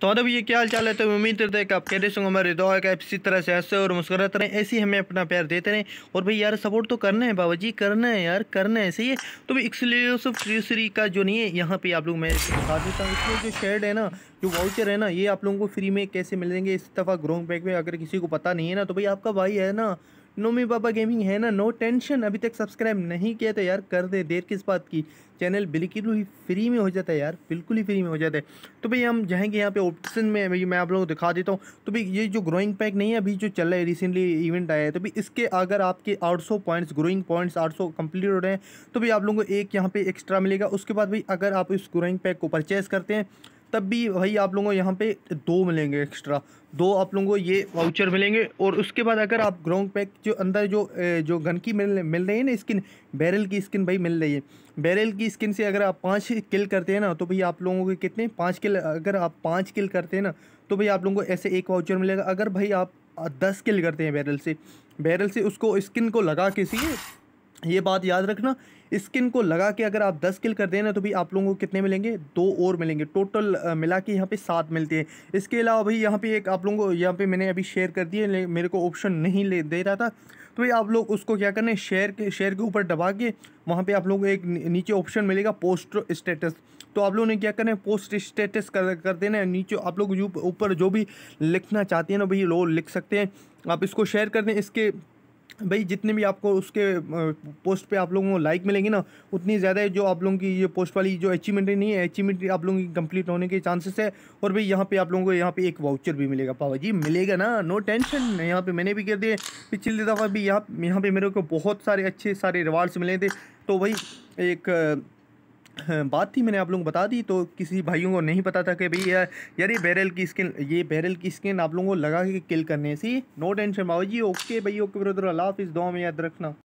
तो आदब ये क्या हाल चाल है तो उम्मीद करते हैं कि आप कहते सुनो हमारे दुआ का आप इसी तरह से हंसते और मुस्कुराते रहें ऐसे ही हमें अपना प्यार देते रहें और भाई यार सपोर्ट तो करना है बाबा जी करना है यार करना है सही है तो भाई एक्सलेसफ फ्रीसरी का जो नहीं है यहाँ पर आप लोग मैं बता देता हूँ इसमें जो शेड है ना जो वाउचर है ना ये आप लोगों को फ्री में कैसे मिलेंगे इस दफ़ा ग्रोंग पैक में अगर किसी को पता नहीं है ना तो भाई आपका भाई है ना नोमी बाबा गेमिंग है ना नो टेंशन अभी तक सब्सक्राइब नहीं किया तो यार कर दे देर किस बात की चैनल बिल्कुल ही फ्री में हो जाता है यार बिल्कुल ही फ्री में हो जाता है तो भाई हम जाएंगे यहाँ पे ऑप्शन में भाई मैं आप लोगों को दिखा देता हूँ तो भाई ये जो ग्रोइंग पैक नहीं है अभी जो चल रहा है रिसेंटली इवेंट आया है तो भाई इसके अगर आपके सौ पॉइंट्स ग्रोइंग पॉइंट्स सौ कंप्लीट हो रहे हैं तो भाई आप लोगों को एक यहाँ पर एक्स्ट्रा मिलेगा उसके बाद भाई अगर आप इस ग्रोइंग पैक को परचेज़ करते हैं तब भी भाई आप लोगों को यहाँ पे दो मिलेंगे एक्स्ट्रा दो आप लोगों को ये वाउचर मिलेंगे और उसके बाद अगर आप ग्राउंड पैक जो अंदर जो जो गन की मिल मिल रही है ना स्किन बैरल की स्किन भाई मिल रही है बैरल की स्किन से अगर आप पाँच किल करते हैं ना तो भाई आप लोगों के कितने पाँच किल अगर आप पाँच किल करते हैं ना तो भाई आप लोगों को ऐसे एक वाउचर मिलेगा अगर भाई आप दस किल करते हैं बैरल से बैरल से उसको स्किन को लगा के सीए ये बात याद रखना स्किन को लगा के अगर आप 10 किल कर देना तो भी आप लोगों को कितने मिलेंगे दो और मिलेंगे टोटल मिला के यहाँ पे सात मिलते हैं इसके अलावा भाई यहाँ पे एक आप लोगों को यहाँ पे मैंने अभी शेयर कर दिए मेरे को ऑप्शन नहीं ले दे रहा था तो भाई आप लोग उसको क्या करना है शेयर के शेयर के ऊपर दबा के वहाँ पर आप लोगों को एक नीचे ऑप्शन मिलेगा पोस्ट स्टेटस तो आप लोगों ने क्या करना है पोस्ट स्टेटस कर कर देना है नीचे आप लोग ऊपर जो भी लिखना चाहते हैं ना भाई लो लिख सकते हैं आप इसको शेयर कर दें इसके भाई जितने भी आपको उसके पोस्ट पे आप लोगों को लाइक मिलेंगे ना उतनी ज़्यादा जो आप लोगों की ये पोस्ट वाली जो अचीवमेंट नहीं है अचीवमेंट आप लोगों की कंप्लीट होने के चांसेस है और भाई यहाँ पे आप लोगों को यहाँ पे एक वाउचर भी मिलेगा पावा जी मिलेगा ना नो टेंशन यहाँ पे मैंने भी कर दिए पिछली दफ़ा भी यहाँ यहाँ पर मेरे को बहुत सारे अच्छे सारे रिवार्ड्स मिले थे तो भाई एक बात थी मैंने आप लोगों को बता दी तो किसी भाइयों को नहीं पता था कि भाई यार यार ये बैरल की स्किन ये बैरल की स्किन आप लोगों को लगा के किल करने से नो टेंशन बाबू जी ओके भाई ओके ब्रदर अल्लाह हाफिज़ दो में याद रखना